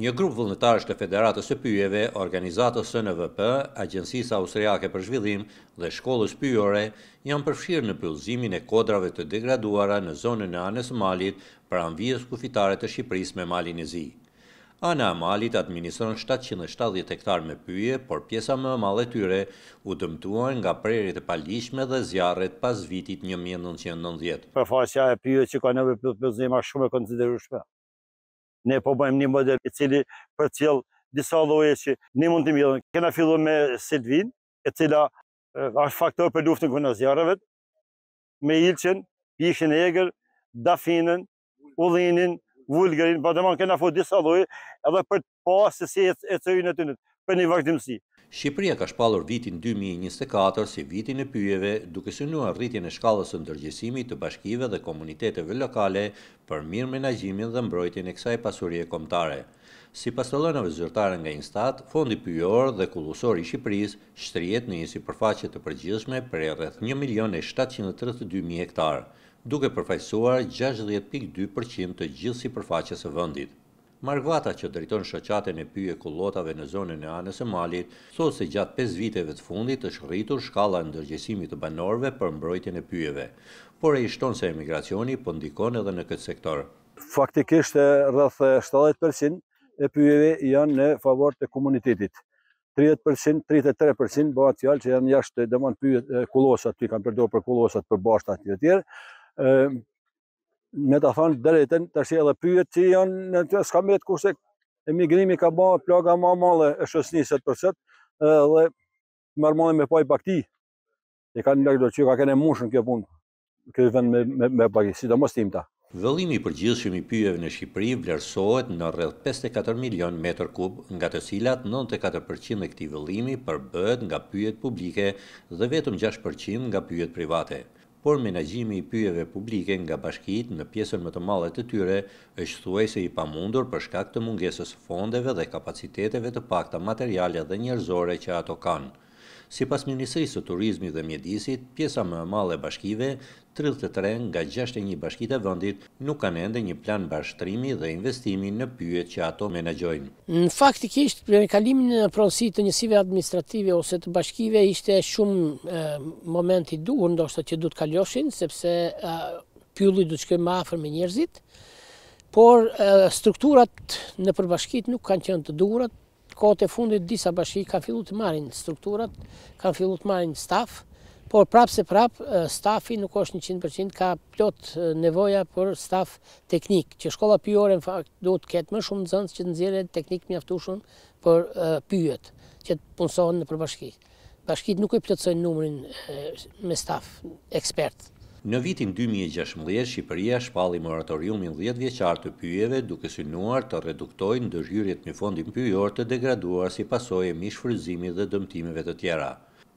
Një grup vullnetarës të Federatës e Pyjeve, Organizatës VP, Agencisa Austriake për Zhvillim dhe Shkollës Pyjore janë përfshirë në pëllëzimin e kodrave të degraduara në zonën e anës malit për anvijës kufitare të Shqipëris me malin e zi. Ana e malit administron 770 hektar me pyje, por pjesa më malet tyre u dëmtuan nga prerit e palishme dhe zjarret pas vitit 1990. Përfaqja e pyje që ka nëve pëllzima shumë e konsiderushme ne po bëjmë një model i cili për cil disa lloje që ne mund të mbjellim. Kena filluar me Silvin, e cila është faktor për luftën kundër zjarreve. me Ilçin, Pishin Egër, Dafinën, Ullinin, Vulgarin, po domon kena fut disa lloje edhe për të po pasë se si e, të aty në për një vazhdimsi. Shqipëria ka shpalur vitin 2024 si vitin e pyjeve duke synuar rritjen rritin e shkallës të ndërgjësimi të bashkive dhe komuniteteve lokale për mirë menajimin dhe mbrojtin e kësaj pasurje komtare. Si pas të nga Instat, fondi pyjor dhe kulusor i Shqipëris shtrijet në jesi përfaqet të përgjithme për e 1.732.000 hektarë, duke përfajsuar 60.2% të gjithë si përfaqet së vëndit. Margvata që drejton shëqate në pyje kullotave në zonën e anës e malit, thotë se gjatë 5 viteve të fundit është rritur shkalla në dërgjesimit të banorve për mbrojtjen e pyjeve, por e ishton se emigracioni pëndikon po edhe në këtë sektor. Faktikisht e rrëthë 70% e pyjeve janë në favor të komunitetit. 30%, 33% bëhat fjallë që janë jashtë dëmonë pyjët kullosat, që i kanë përdojë për kullosat, për bashta të tjerë me ta thënë drejtën, tash edhe pyet që janë në të s'ka me të kurse emigrimi ka bërë plaga më madhe e shoqërisë të përsët, dhe marrmonë me pai pakti. E kanë lagë që ka kene mushën kjo punë. Kjo vend me me, me pakti, sidomos timta. Vëllimi i përgjithshëm i pyjeve në Shqipëri vlerësohet në rreth 54 milion metër kub, nga të cilat 94% e këtij vëllimi përbëhet nga pyjet publike dhe vetëm 6% nga pyjet private por menajimi i pyjeve publike nga bashkit në pjesën më të malet të tyre është thuaj se i pa mundur për shkak të mungesës fondeve dhe kapaciteteve të pakta materiale dhe njerëzore që ato kanë. Si pas Ministrisë të Turizmi dhe Mjedisit, pjesa më malë e bashkive, 33 nga 61 bashkite vëndit nuk kanë ende një plan bashkëtrimi dhe investimi në pyet që ato menagjojnë. Në faktikisht, në kalimin në pronsi të njësive administrative ose të bashkive, ishte shumë momenti duhur, ndoshta që du të sepse pyllu i du të shkoj ma afer me njerëzit, por strukturat në përbashkit nuk kanë qënë të duhurat, kote fundit disa bashki ka fillu të marrin strukturat, ka fillu të marrin staf, por prapë se prapë stafi nuk është 100% ka plot nevoja për staf teknik, që shkolla pyore në fakt do të ketë më shumë në që të nëzire teknik më shumë për pyët që të punsohën në për bashki. Bashkit nuk e plotësojnë numërin me staf ekspertë. Në vitin 2016, Shqipëria shpalli moratoriumin 10 vjeqar të pyjeve duke synuar të reduktojnë dërgjyrit një fondin pyjor të degraduar si pasoj e mishfrëzimi dhe dëmtimeve të tjera.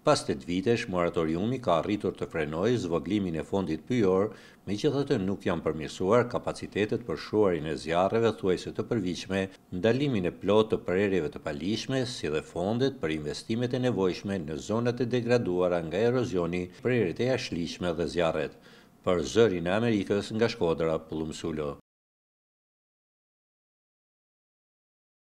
Pas të të vitesh, moratoriumi ka rritur të frenoj zvoglimin e fondit pyor, me që të nuk janë përmjësuar kapacitetet për shuarin e zjarëve thuajse të përvishme, ndalimin e plot të përereve të palishme, si dhe fondet për investimet e nevojshme në zonat e degraduara nga erozioni, përere e jashlishme dhe zjarët. Për zërin e Amerikës nga Shkodra, Pullum Sullo.